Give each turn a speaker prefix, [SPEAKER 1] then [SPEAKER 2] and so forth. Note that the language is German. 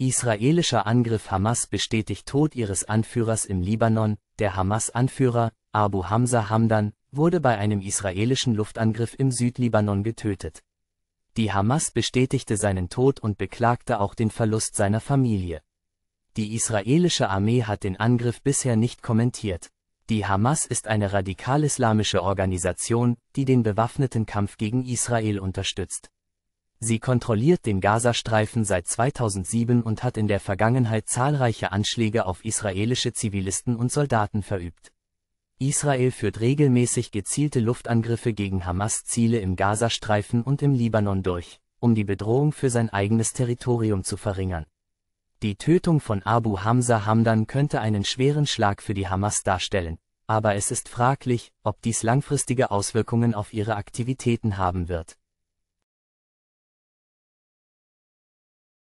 [SPEAKER 1] Israelischer Angriff Hamas bestätigt Tod ihres Anführers im Libanon, der Hamas-Anführer, Abu Hamza Hamdan, wurde bei einem israelischen Luftangriff im Südlibanon getötet. Die Hamas bestätigte seinen Tod und beklagte auch den Verlust seiner Familie. Die israelische Armee hat den Angriff bisher nicht kommentiert. Die Hamas ist eine radikal-islamische Organisation, die den bewaffneten Kampf gegen Israel unterstützt. Sie kontrolliert den Gazastreifen seit 2007 und hat in der Vergangenheit zahlreiche Anschläge auf israelische Zivilisten und Soldaten verübt. Israel führt regelmäßig gezielte Luftangriffe gegen Hamas-Ziele im Gazastreifen und im Libanon durch, um die Bedrohung für sein eigenes Territorium zu verringern. Die Tötung von Abu Hamza Hamdan könnte einen schweren Schlag für die Hamas darstellen, aber es ist fraglich, ob dies langfristige Auswirkungen auf ihre Aktivitäten haben wird.